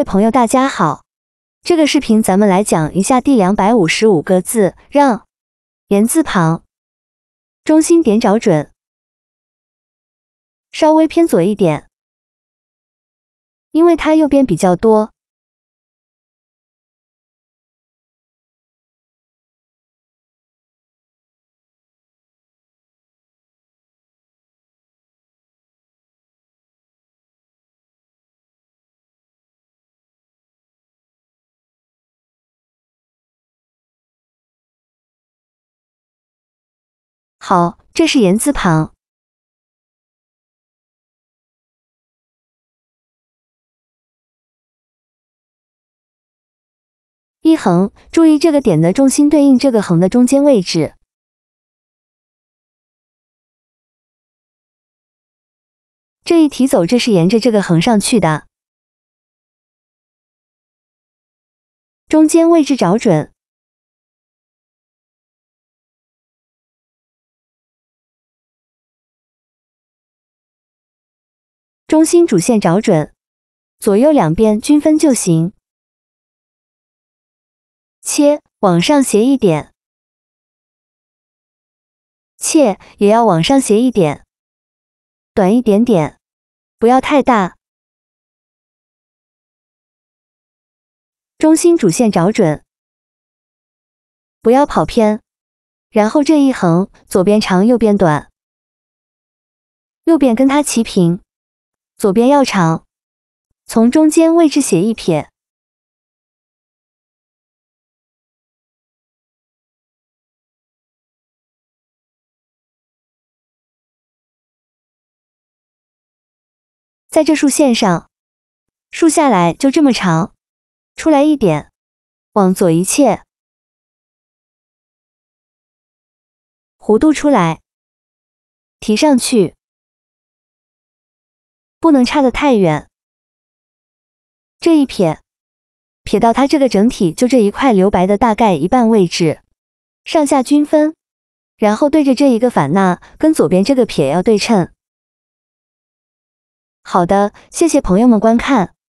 位朋友，大家好，这个视频咱们来讲一下第两百五十五个字，让言字旁中心点找准，稍微偏左一点，因为它右边比较多。好，这是言字旁，一横，注意这个点的重心对应这个横的中间位置。这一提走，这是沿着这个横上去的，中间位置找准。中心主线找准，左右两边均分就行。切往上斜一点，切也要往上斜一点，短一点点，不要太大。中心主线找准，不要跑偏。然后这一横，左边长，右边短，右边跟它齐平。左边要长，从中间位置写一撇，在这竖线上竖下来，就这么长，出来一点，往左一切，弧度出来，提上去。不能差的太远，这一撇，撇到它这个整体就这一块留白的大概一半位置，上下均分，然后对着这一个反捺跟左边这个撇要对称。好的，谢谢朋友们观看。